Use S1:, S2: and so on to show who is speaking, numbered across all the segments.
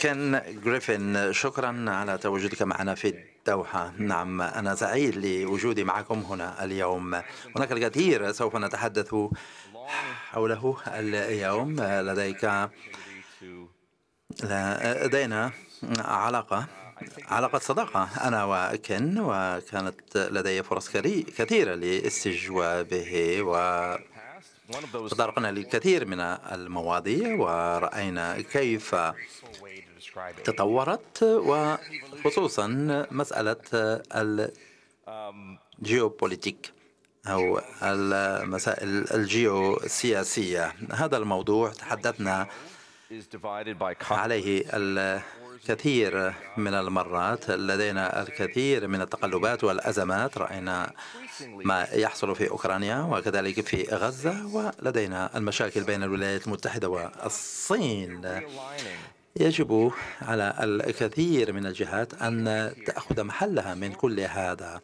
S1: كان جريفن شكرا على تواجدك معنا في الدوحة نعم أنا سعيد لوجودي معكم هنا اليوم هناك الكثير سوف نتحدث حوله اليوم لديك لدينا علاقة علاقة صداقة أنا وكن وكانت لدي فرص كثيرة لاستجوابه و تطرقنا للكثير من المواضيع ورأينا كيف تطورت وخصوصا مسألة الجيوبوليتيك أو المسائل الجيوسياسية هذا الموضوع تحدثنا عليه الكثير من المرات لدينا الكثير من التقلبات والأزمات رأينا ما يحصل في أوكرانيا وكذلك في غزة ولدينا المشاكل بين الولايات المتحدة والصين يجب على الكثير من الجهات أن تأخذ محلها من كل هذا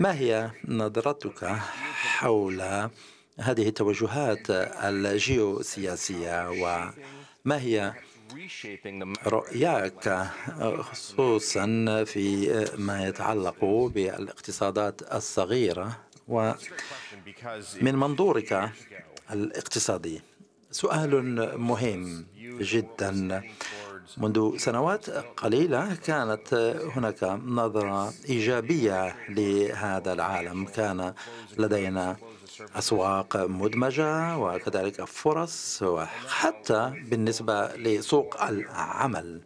S1: ما هي نظرتك حول هذه التوجهات الجيوسياسية وما هي رؤياك خصوصا في ما يتعلق بالاقتصادات الصغيرة ومن منظورك الاقتصادي سؤال مهم جدا منذ سنوات قليلة كانت هناك نظرة إيجابية لهذا العالم كان لدينا أسواق مدمجة وكذلك فرص وحتى بالنسبة لسوق العمل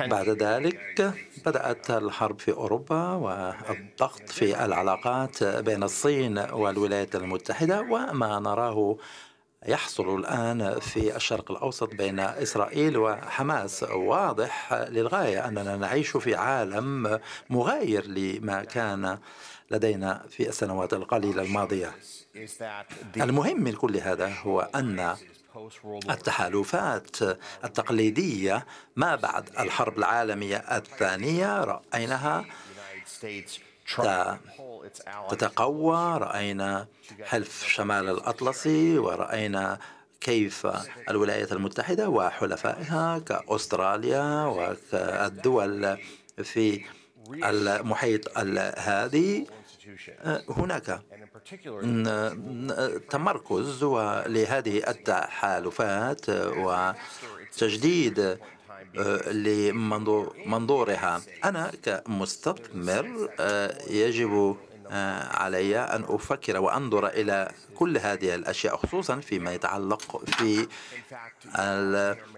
S1: بعد ذلك بدأت الحرب في أوروبا والضغط في العلاقات بين الصين والولايات المتحدة وما نراه يحصل الآن في الشرق الأوسط بين إسرائيل وحماس واضح للغاية أننا نعيش في عالم مغاير لما كان لدينا في السنوات القليلة الماضية المهم من كل هذا هو أن التحالفات التقليدية ما بعد الحرب العالمية الثانية رأيناها تتقوى رأينا حلف شمال الأطلسي ورأينا كيف الولايات المتحدة وحلفائها كأستراليا وكالدول في المحيط الهادي هناك تمركز لهذه التحالفات وتجديد لمنظورها أنا كمستثمر آه، يجب آه، علي أن أفكر وأنظر إلى كل هذه الأشياء خصوصا فيما يتعلق في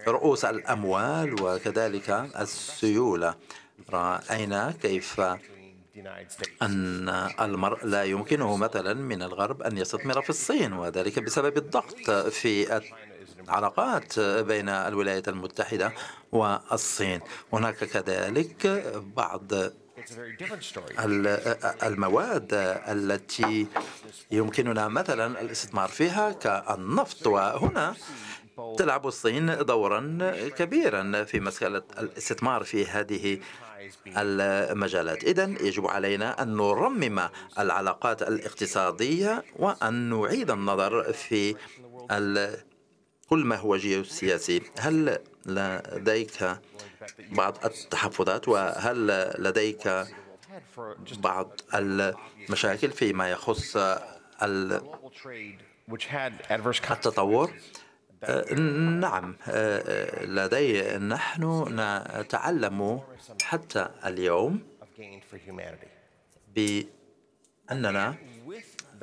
S1: رؤوس الأموال وكذلك السيولة رأينا كيف أن المرء لا يمكنه مثلا من الغرب أن يستثمر في الصين وذلك بسبب الضغط في علاقات بين الولايات المتحدة والصين هناك كذلك بعض المواد التي يمكننا مثلا الاستثمار فيها كالنفط وهنا تلعب الصين دورا كبيرا في مسألة الاستثمار في هذه المجالات إذا يجب علينا أن نرمم العلاقات الاقتصادية وأن نعيد النظر في كل ما هو جيوسياسي هل لديك بعض التحفظات وهل لديك بعض المشاكل فيما يخص التطور آه، نعم آه، لدي نحن نتعلم حتى اليوم بأننا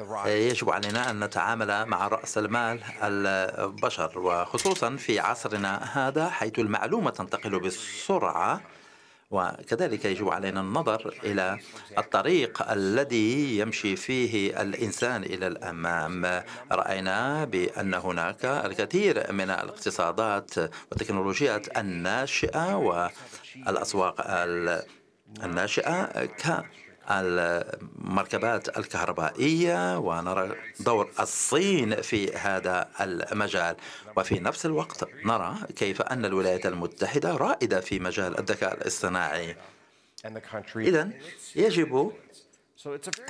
S1: آه، يجب علينا أن نتعامل مع رأس المال البشر وخصوصا في عصرنا هذا حيث المعلومة تنتقل بسرعة وكذلك يجب علينا النظر إلى الطريق الذي يمشي فيه الإنسان إلى الأمام رأينا بأن هناك الكثير من الاقتصادات والتكنولوجيات الناشئة والأسواق الناشئة المركبات الكهربائية ونرى دور الصين في هذا المجال وفي نفس الوقت نرى كيف أن الولايات المتحدة رائدة في مجال الذكاء الاصطناعي إذا يجب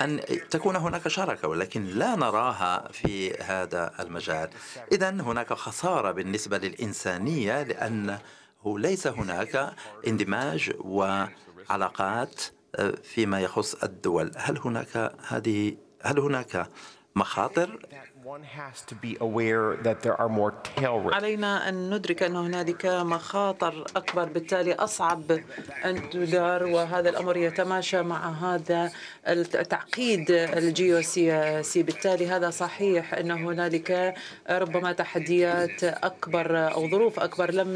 S1: أن تكون هناك شراكة ولكن لا نراها في هذا المجال إذا هناك خسارة بالنسبة للإنسانية لأنه ليس هناك اندماج وعلاقات فيما يخص الدول هل هناك هذه هل هناك مخاطر
S2: علينا أن ندرك أن هنالك مخاطر أكبر بالتالي أصعب أن تدار وهذا الأمر يتماشى مع هذا التعقيد الجيوسياسي بالتالي هذا صحيح أن هنالك ربما تحديات أكبر أو ظروف أكبر لم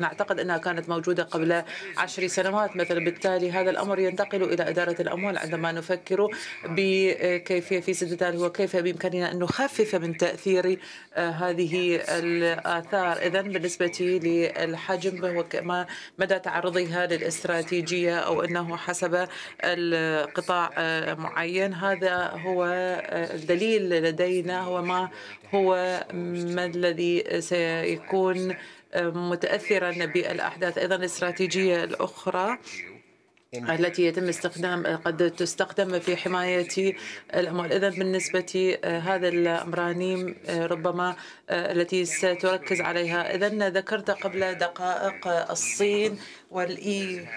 S2: نعتقد أنها كانت موجودة قبل عشر سنوات مثلا بالتالي هذا الأمر ينتقل إلى إدارة الأموال عندما نفكر بكيفية في سدتال هو كيف بإمكاننا أن يخفف من تأثير آه، هذه الآثار إذا بالنسبة للحجم هو كما مدى تعرضها للاستراتيجية أو أنه حسب القطاع آه، معين هذا هو آه، الدليل لدينا هو ما هو ما الذي سيكون متاثرا بالاحداث ايضا الاستراتيجيه الاخرى يعني التي يتم استخدام قد تستخدم في حماية الأموال إذا بالنسبة آه، هذا الأمرانيم آه، ربما آه، التي ستركز عليها إذا ذكرت قبل دقائق الصين والإي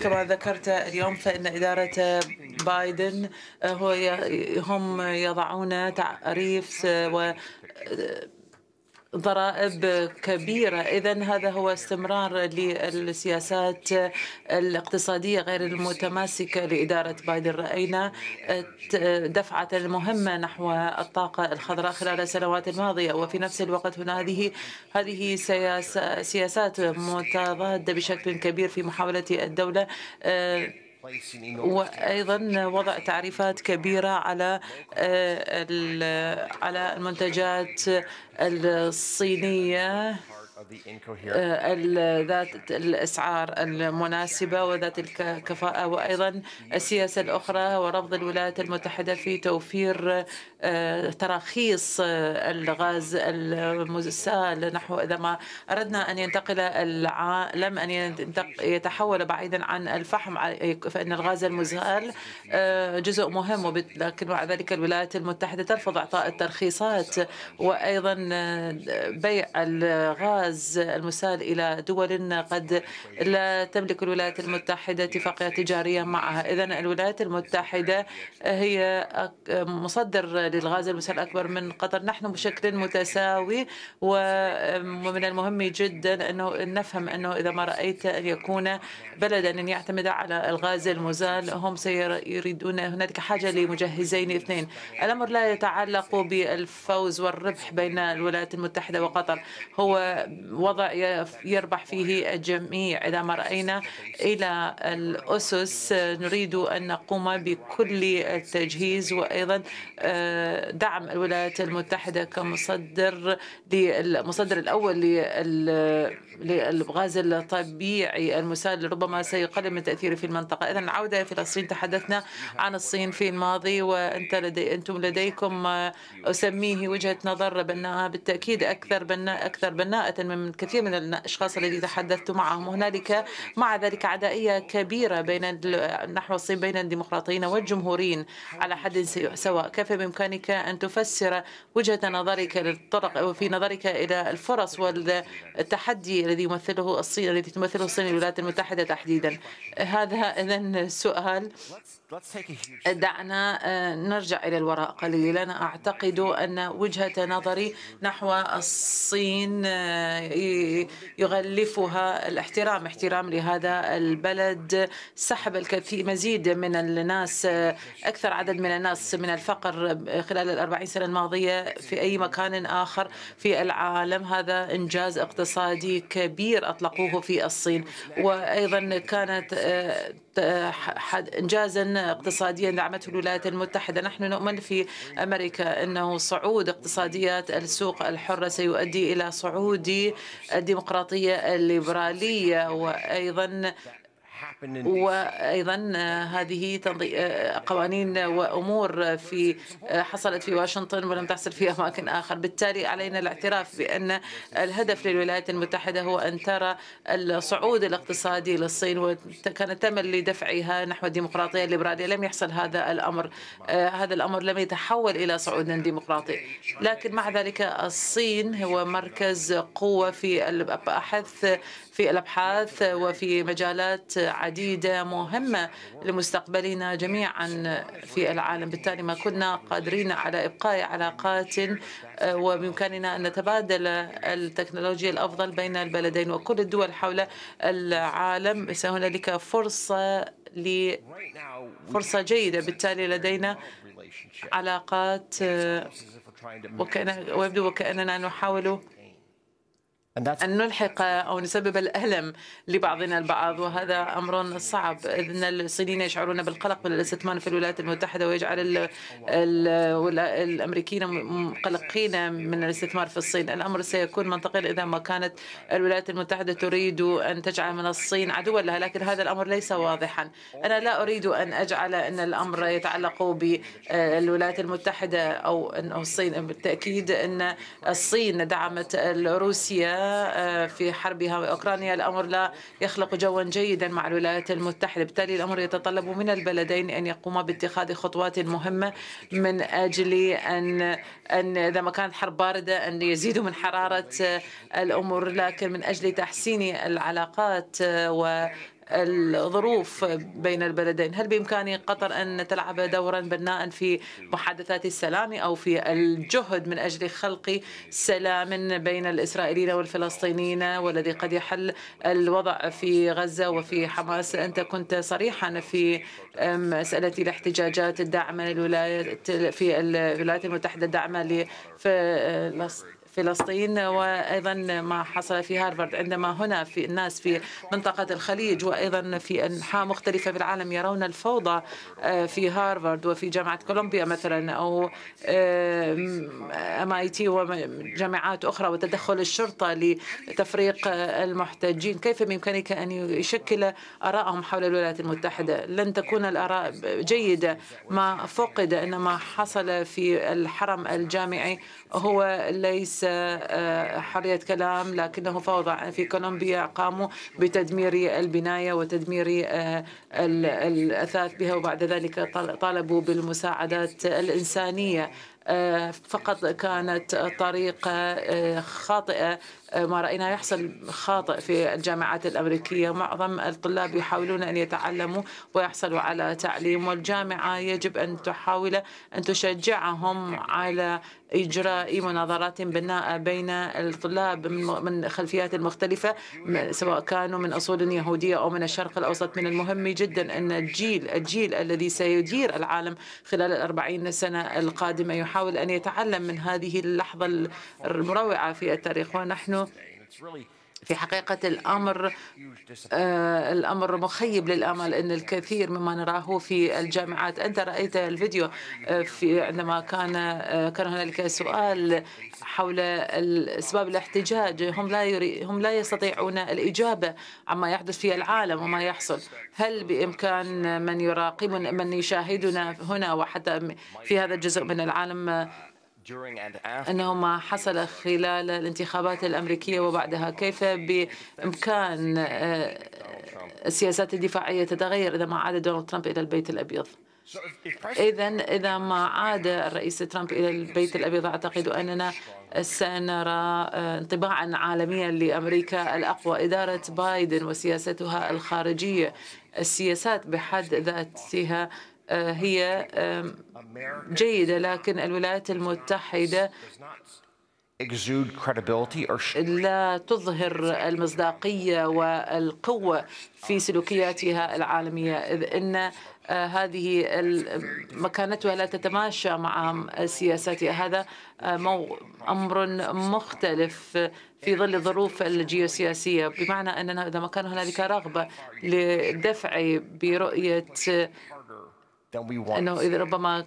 S2: كما ذكرت اليوم فإن إدارة بايدن هو هم يضعون تعريف و ضرائب كبيرة إذا هذا هو استمرار للسياسات الاقتصادية غير المتماسكة لإدارة بايدن رأينا دفعة مهمة نحو الطاقة الخضراء خلال السنوات الماضية وفي نفس الوقت هنا هذه هذه سياسات متضادة بشكل كبير في محاولة الدولة آه، وايضا وضع تعريفات كبيره على آه، على المنتجات الصينيه آه، ذات الأسعار المناسبة وذات الكفاءة وأيضا السياسة الأخرى ورفض الولايات المتحدة في توفير آه، تراخيص آه، الغاز المسال نحو إذا ما أردنا أن ينتقل العالم أن يتحول بعيدا عن الفحم فإن الغاز المسال جزء مهم لكن مع ذلك الولايات المتحدة ترفض إعطاء الترخيصات وأيضا بيع الغاز الغاز المسال إلى دول قد لا تملك الولايات المتحدة اتفاقية تجارية معها إذا الولايات المتحدة هي مصدر للغاز المسال أكبر من قطر نحن بشكل متساوي ومن المهم جدا أنه نفهم أنه إذا ما رأيت أن يكون بلدا أن يعتمد على الغاز المزال هم سيريدون هنالك حاجة لمجهزين اثنين الأمر لا يتعلق بالفوز والربح بين الولايات المتحدة وقطر هو وضع يربح فيه الجميع إذا ما رأينا إلى الأسس نريد أن نقوم بكل التجهيز وأيضا آه، دعم الولايات المتحدة كمصدر للمصدر الأول لل للغاز الطبيعي المسال ربما سيقلل من تأثيره في المنطقة إذا عودة إلى الصين تحدثنا عن الصين في الماضي وأنت لدي أنتم لديكم آه، أسميه وجهة نظر بناءة بالتأكيد أكثر بناء أكثر بناءة من كثير من الأشخاص الذي تحدثت معهم هنالك مع ذلك عدائية كبيرة بين نحو الصين بين الديمقراطيين والجمهوريين على حد سواء كيف بإمكانك أن تفسر وجهة نظرك للطرق في نظرك إلى الفرص والتحدي الذي يمثله الصين الذي تمثله الصين الولايات المتحدة تحديدا هذا إذن السؤال دعنا آه، نرجع إلى الوراء قليلا أنا أعتقد أن وجهة نظري نحو الصين آه، يغلفها الاحترام احترام لهذا البلد سحب الكثير مزيد من الناس آه، أكثر عدد من الناس من الفقر خلال الأربعين سنة الماضية في أي مكان آخر في العالم هذا إنجاز اقتصادي كبير أطلقوه في الصين وأيضا كانت إنجازا اقتصاديا دعمته الولايات المتحدة نحن نؤمن في أمريكا أنه صعود اقتصاديات السوق الحرة سيؤدي إلى صعود الديمقراطية الليبرالية وأيضا وايضا هذه قوانين وامور في حصلت في واشنطن ولم تحصل في اماكن اخر بالتالي علينا الاعتراف بان الهدف للولايات المتحده هو ان ترى الصعود الاقتصادي للصين وكانت تمل لدفعها نحو الديمقراطيه الليبراليه لم يحصل هذا الامر آه، هذا الامر لم يتحول الى صعود ديمقراطي لكن مع ذلك الصين هو مركز قوه في الابحاث في الأبحاث وفي مجالات عديدة مهمة لمستقبلنا جميعا في العالم بالتالي ما كنا قادرين على إبقاء علاقات آه، وبإمكاننا أن نتبادل التكنولوجيا الأفضل بين البلدين وكل الدول حول العالم سهنالك هنالك فرصة لفرصة جيدة بالتالي لدينا علاقات آه، وكأن ويبدو وكأننا نحاول أن نلحق أو نسبب الألم لبعضنا البعض وهذا أمر صعب إذن الصينيين يشعرون بالقلق من الاستثمار في الولايات المتحدة ويجعل الـ الـ الأمريكيين مقلقين من الاستثمار في الصين الأمر سيكون منطقيا إذا ما كانت الولايات المتحدة تريد أن تجعل من الصين عدوا لها لكن هذا الأمر ليس واضحا أنا لا أريد أن أجعل أن الأمر يتعلق بالولايات المتحدة أو الصين بالتأكيد أن الصين دعمت روسيا آه، في حربها وأوكرانيا الأمر لا يخلق جوا جيدا مع الولايات المتحدة بالتالي الأمر يتطلب من البلدين أن يقوما باتخاذ خطوات مهمة من أجل أن أن إذا ما كانت حرب باردة أن يزيدوا من حرارة الأمور لكن من أجل تحسين العلاقات آه، و الظروف بين البلدين هل بإمكان قطر أن تلعب دورا بناء في محادثات السلام أو في الجهد من أجل خلق سلام بين الإسرائيليين والفلسطينيين والذي قد يحل الوضع في غزة وفي حماس أنت كنت صريحا في مسألة الاحتجاجات الدعم للولايات في الولايات المتحدة الدعم لفلسطين فلسطين وايضا ما حصل في هارفارد عندما هنا في الناس في منطقه الخليج وايضا في انحاء مختلفه في العالم يرون الفوضى آه، في هارفارد وفي جامعه كولومبيا مثلا او آه، ام اي تي وجامعات اخرى وتدخل الشرطه لتفريق آه، المحتجين كيف بامكانك ان يشكل ارائهم حول الولايات المتحده لن تكون الاراء جيده ما فقد انما حصل في الحرم الجامعي هو ليس آه، حرية كلام لكنه فوضى في كولومبيا قاموا بتدمير البناية وتدمير آه، الأثاث بها وبعد ذلك طالبوا بالمساعدات الإنسانية آه، فقط كانت طريقة خاطئة آه، ما رأيناه يحصل خاطئ في الجامعات الأمريكية معظم الطلاب يحاولون أن يتعلموا ويحصلوا على تعليم والجامعة يجب أن تحاول أن تشجعهم على إجراء مناظرات بناءة بين الطلاب من خلفيات مختلفة سواء كانوا من أصول يهودية أو من الشرق الأوسط من المهم جدا أن الجيل الجيل الذي سيدير العالم خلال الأربعين سنة القادمة يحاول أن يتعلم من هذه اللحظة المروعة في التاريخ ونحن في حقيقة الأمر آه الأمر مخيب للأمل أن الكثير مما نراه في الجامعات أنت رأيت الفيديو آه، في عندما كان آه، كان هنالك سؤال حول أسباب الاحتجاج هم لا يري هم لا يستطيعون الإجابة عما يحدث في العالم وما يحصل هل بإمكان من يراقبنا من يشاهدنا هنا وحتى في هذا الجزء من العالم أنه ما حصل خلال الانتخابات الأمريكية وبعدها كيف بإمكان آه، السياسات الدفاعية تتغير إذا ما عاد دونالد ترامب إلى البيت الأبيض إذا إذا ما عاد الرئيس ترامب إلى البيت الأبيض أعتقد أننا سنرى آه، انطباعا عالميا لأمريكا الأقوى إدارة بايدن وسياستها الخارجية السياسات بحد ذاتها آه، هي جيدة لكن الولايات المتحدة لا تظهر المصداقية والقوة في سلوكياتها العالمية إذ أن آه، هذه مكانتها لا تتماشى مع سياساتها هذا آه، أمر مختلف في ظل الظروف الجيوسياسية بمعنى أننا إذا ما كان هنالك رغبة لدفع برؤية أنه ربما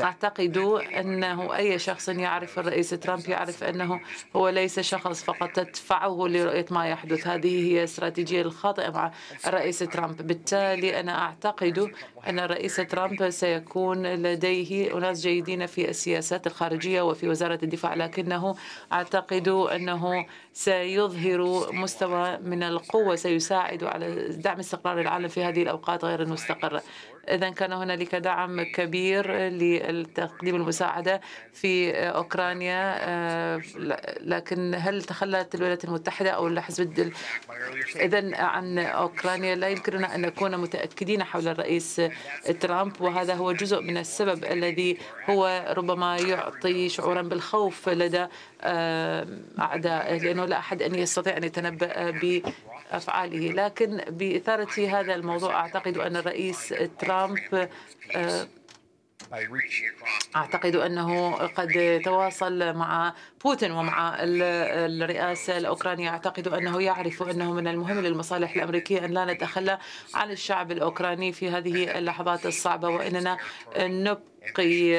S2: أعتقد أنه أي شخص يعرف الرئيس ترامب يعرف أنه هو ليس شخص فقط تدفعه لرؤية ما يحدث هذه هي استراتيجية الخاطئة مع الرئيس ترامب بالتالي أنا أعتقد أن الرئيس ترامب سيكون لديه أناس جيدين في السياسات الخارجية وفي وزارة الدفاع لكنه أعتقد أنه سيظهر مستوى من القوة سيساعد على دعم استقرار العالم في هذه الأوقات غير المستقرة إذا كان هنالك دعم كبير لتقديم المساعدة في أوكرانيا آه، لكن هل تخلت الولايات المتحدة أو الحزب إذا عن أوكرانيا لا يمكننا أن نكون متأكدين حول الرئيس ترامب وهذا هو جزء من السبب الذي هو ربما يعطي شعورا بالخوف لدى أعداء لأنه لا أحد أن يستطيع أن يتنبأ بأفعاله لكن بإثارة هذا الموضوع أعتقد أن الرئيس ترامب أعتقد أنه قد تواصل مع بوتين ومع الرئاسة الأوكرانية أعتقد أنه يعرف أنه من المهم للمصالح الأمريكية أن لا نتخلى عن الشعب الأوكراني في هذه اللحظات الصعبة وأننا نقي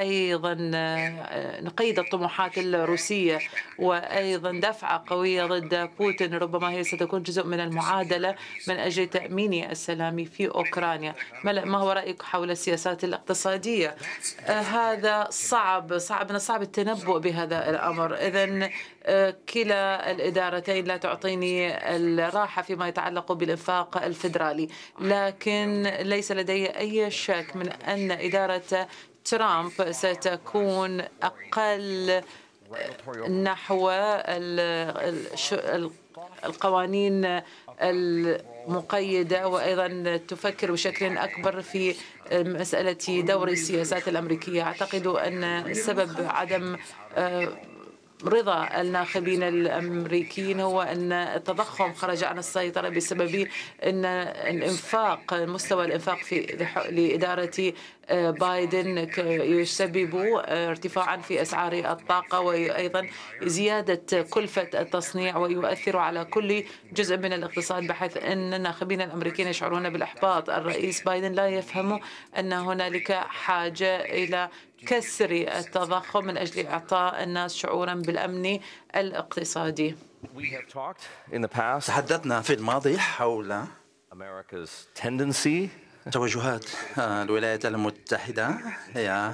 S2: أيضا آه، نقيد الطموحات الروسية وأيضا دفعة قوية ضد بوتين ربما هي ستكون جزء من المعادلة من أجل تأمين السلام في أوكرانيا ما هو رأيك حول السياسات الاقتصادية آه، هذا صعب صعب من الصعب التنبؤ بهذا الأمر إذا آه، كلا الإدارتين لا تعطيني الراحة فيما يتعلق بالإنفاق الفدرالي لكن ليس لدي أي شك من أن إدارة ترامب ستكون أقل نحو القوانين المقيدة وأيضا تفكر بشكل أكبر في مسألة دور السياسات الأمريكية أعتقد أن سبب عدم آه، رضا الناخبين الامريكيين هو ان التضخم خرج عن السيطره بسبب ان الانفاق مستوى الانفاق في لاداره آه، بايدن يسبب آه، ارتفاعا في اسعار الطاقه وايضا زياده كلفه التصنيع ويؤثر على كل جزء من الاقتصاد بحيث ان الناخبين الامريكيين يشعرون بالاحباط، الرئيس بايدن لا يفهم ان هنالك حاجه الى كسر التضخم من أجل إعطاء الناس شعورا بالأمن الاقتصادي
S1: تحدثنا في الماضي حول توجهات الولايات المتحدة هي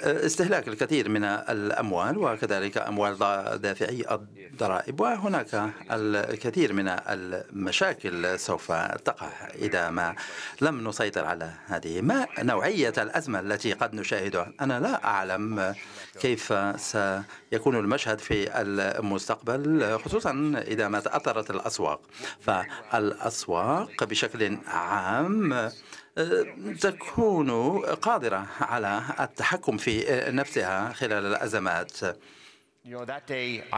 S1: استهلاك الكثير من الأموال وكذلك أموال دافعي الضرائب وهناك الكثير من المشاكل سوف تقع إذا ما لم نسيطر على هذه ما نوعية الأزمة التي قد نشاهدها أنا لا أعلم كيف سيكون المشهد في المستقبل خصوصا إذا ما تأثرت الأسواق فالأسواق بشكل عام تكون قادرة على التحكم في نفسها خلال الأزمات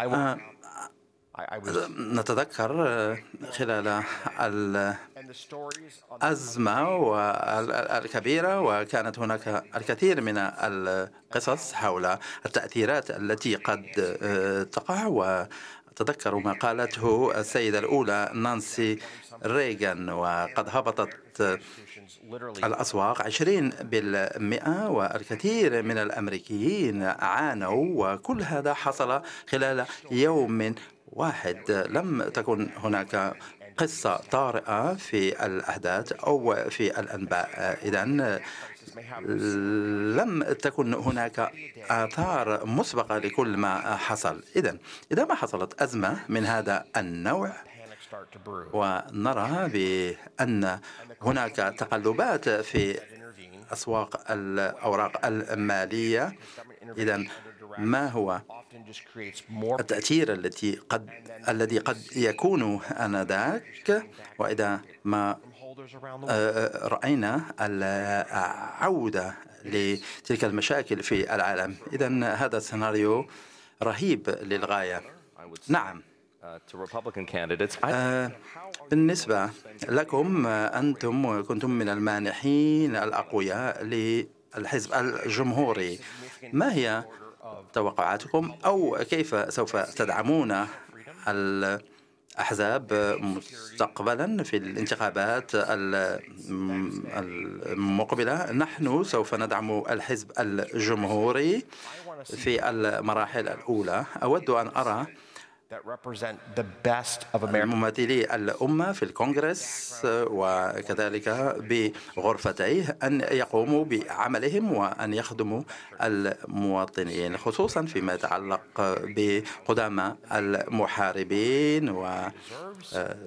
S1: آه، نتذكر آه، خلال
S2: الأزمة
S1: الكبيرة وكانت هناك الكثير من القصص حول التأثيرات التي قد آه، تقع تذكروا ما قالته السيدة الأولى نانسي ريغان وقد هبطت الأسواق 20% والكثير من الأمريكيين عانوا وكل هذا حصل خلال يوم واحد لم تكن هناك قصة طارئة في الأحداث أو في الأنباء إذن لم تكن هناك آثار مسبقة لكل ما حصل إذا إذا ما حصلت أزمة من هذا النوع ونرى بأن هناك تقلبات في أسواق الأوراق المالية إذا ما هو التأثير التي قد الذي قد يكون آنذاك وإذا ما أه، أه، رأينا العودة لتلك المشاكل في العالم إذا هذا السيناريو رهيب للغاية نعم أه، بالنسبة لكم أنتم كنتم من المانحين الأقوياء للحزب الجمهوري ما هي توقعاتكم أو كيف سوف تدعمون ال أحزاب مستقبلا في الانتخابات المقبلة نحن سوف ندعم الحزب الجمهوري في المراحل الأولى أود أن أرى ممثلي الأمة في الكونغرس وكذلك بغرفتيه أن يقوموا بعملهم وأن يخدموا المواطنين خصوصا فيما يتعلق بقدامى المحاربين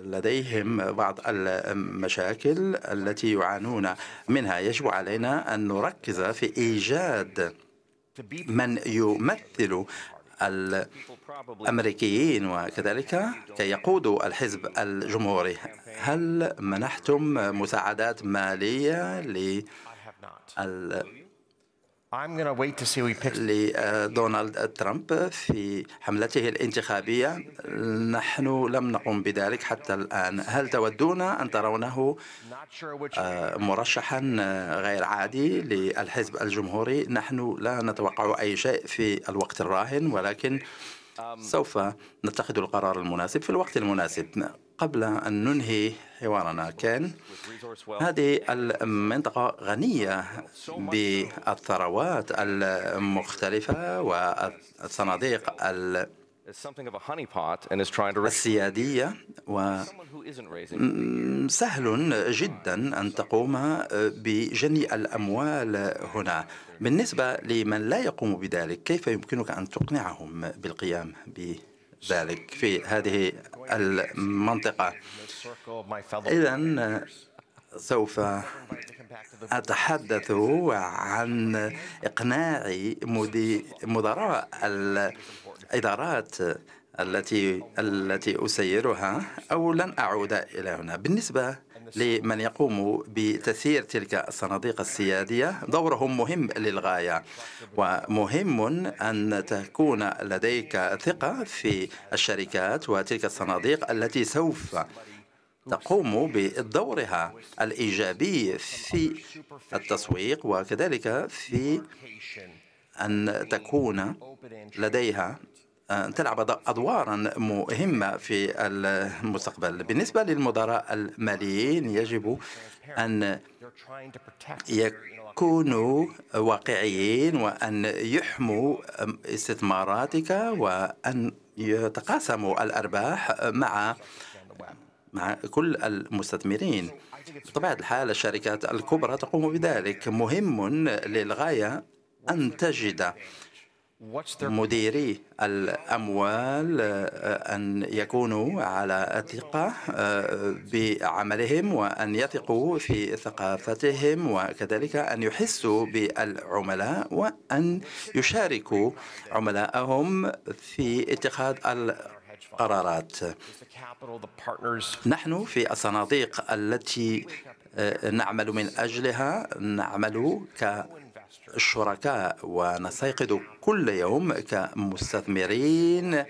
S1: ولديهم بعض المشاكل التي يعانون منها يجب علينا أن نركز في إيجاد من يمثل أمريكيين وكذلك كي يقودوا الحزب الجمهوري هل منحتم مساعدات مالية ل لدونالد آه، ترامب في حملته الانتخابية نحن لم نقم بذلك حتى الآن هل تودون أن ترونه آه، مرشحا غير عادي للحزب الجمهوري نحن لا نتوقع أي شيء في الوقت الراهن ولكن سوف نتخذ القرار المناسب في الوقت المناسب قبل أن ننهي حوارنا كان هذه المنطقة غنية بالثروات المختلفة والصناديق المختلفة السيادية وسهل جدا أن تقوم آه، بجني الأموال هنا بالنسبة لمن لا يقوم بذلك كيف يمكنك أن تقنعهم بالقيام بذلك ذلك في هذه المنطقة
S2: إذا
S1: سوف أتحدث عن إقناع مدراء الادارات التي التي اسيرها او لن اعود الى هنا بالنسبه لمن يقوم بتسيير تلك الصناديق السياديه دورهم مهم للغايه ومهم ان تكون لديك ثقه في الشركات وتلك الصناديق التي سوف تقوم بدورها الايجابي في التسويق وكذلك في ان تكون لديها تلعب أدوارا مهمة في المستقبل بالنسبة للمدراء الماليين يجب أن يكونوا واقعيين وأن يحموا استثماراتك وأن يتقاسموا الأرباح مع مع كل المستثمرين بطبيعة الحال الشركات الكبرى تقوم بذلك مهم للغاية أن تجد مديري الأموال آه، أن يكونوا على ثقة آه، بعملهم وأن يثقوا في ثقافتهم وكذلك أن يحسوا بالعملاء وأن يشاركوا عملاءهم في اتخاذ القرارات نحن في الصناديق التي آه، نعمل من أجلها نعمل ك الشركاء ونستيقظ كل يوم كمستثمرين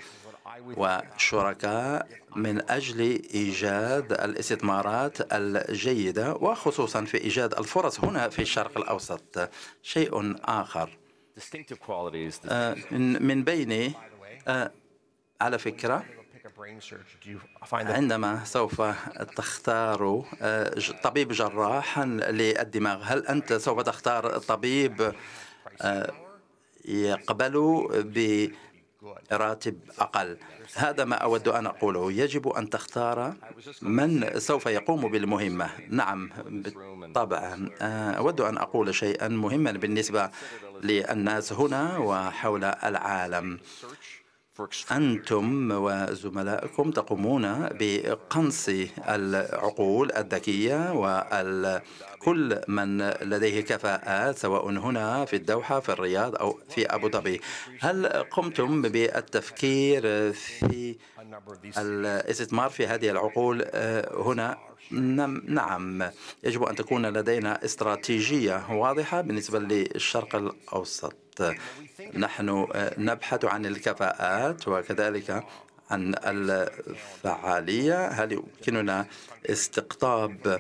S1: وشركاء من أجل إيجاد الاستثمارات الجيدة وخصوصا في إيجاد الفرص هنا في الشرق الأوسط شيء آخر آه، من بين آه، على فكرة عندما سوف تختار آه، طبيب جراحا للدماغ هل أنت سوف تختار طبيب آه، يقبل براتب أقل هذا ما أود أن أقوله يجب أن تختار من سوف يقوم بالمهمة نعم طبعا آه، أود أن أقول شيئا مهما بالنسبة للناس هنا وحول العالم أنتم وزملائكم تقومون بقنص العقول الذكية وكل من لديه كفاءات سواء هنا في الدوحة في الرياض أو في أبو ظبي هل قمتم بالتفكير في الاستثمار في هذه العقول آه، هنا نعم يجب أن تكون لدينا استراتيجية واضحة بالنسبة للشرق الأوسط نحن آه، نبحث عن الكفاءات وكذلك عن الفعالية هل يمكننا استقطاب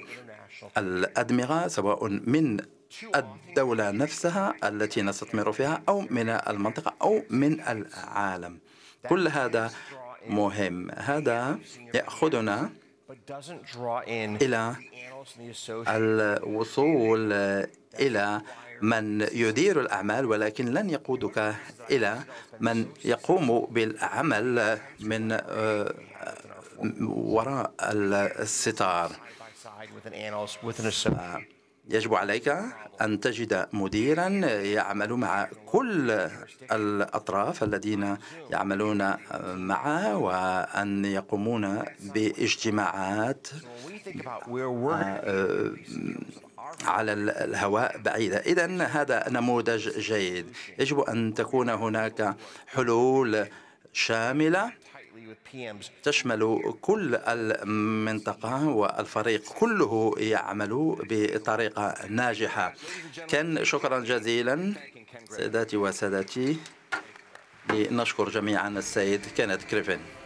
S1: الأدمغة سواء من الدولة نفسها التي نستثمر فيها أو من المنطقة أو من العالم كل هذا مهم هذا يأخذنا إلى الوصول إلى من يدير الأعمال ولكن لن يقودك إلى من يقوم بالعمل من آه، وراء الستار يجب عليك أن تجد مديرا يعمل مع كل الأطراف الذين يعملون معه وأن يقومون باجتماعات آه، على الهواء بعيدة إذا هذا نموذج جيد يجب أن تكون هناك حلول شاملة تشمل كل المنطقة والفريق كله يعمل بطريقة ناجحة كان شكرا جزيلا سيداتي وسادتي لنشكر جميعا السيد كانت كريفين